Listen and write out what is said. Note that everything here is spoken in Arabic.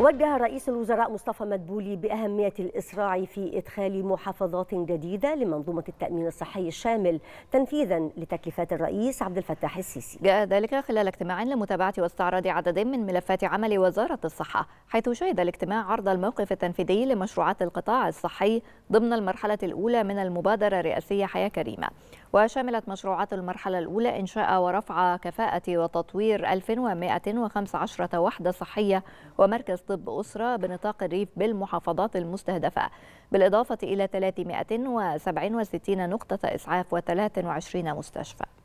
وجه رئيس الوزراء مصطفى مدبولي بأهمية الإسراع في إدخال محافظات جديدة لمنظومة التأمين الصحي الشامل تنفيذا لتكليفات الرئيس عبد الفتاح السيسي. جاء ذلك خلال اجتماع لمتابعة واستعراض عدد من ملفات عمل وزارة الصحة، حيث شهد الاجتماع عرض الموقف التنفيذي لمشروعات القطاع الصحي ضمن المرحلة الأولى من المبادرة الرئاسية حياة كريمة. وشملت مشروعات المرحلة الأولى إنشاء ورفع كفاءة وتطوير 1115 وحدة صحية ومركز طب أسرة بنطاق الريف بالمحافظات المستهدفة بالإضافة إلى 367 نقطة إسعاف و23 مستشفى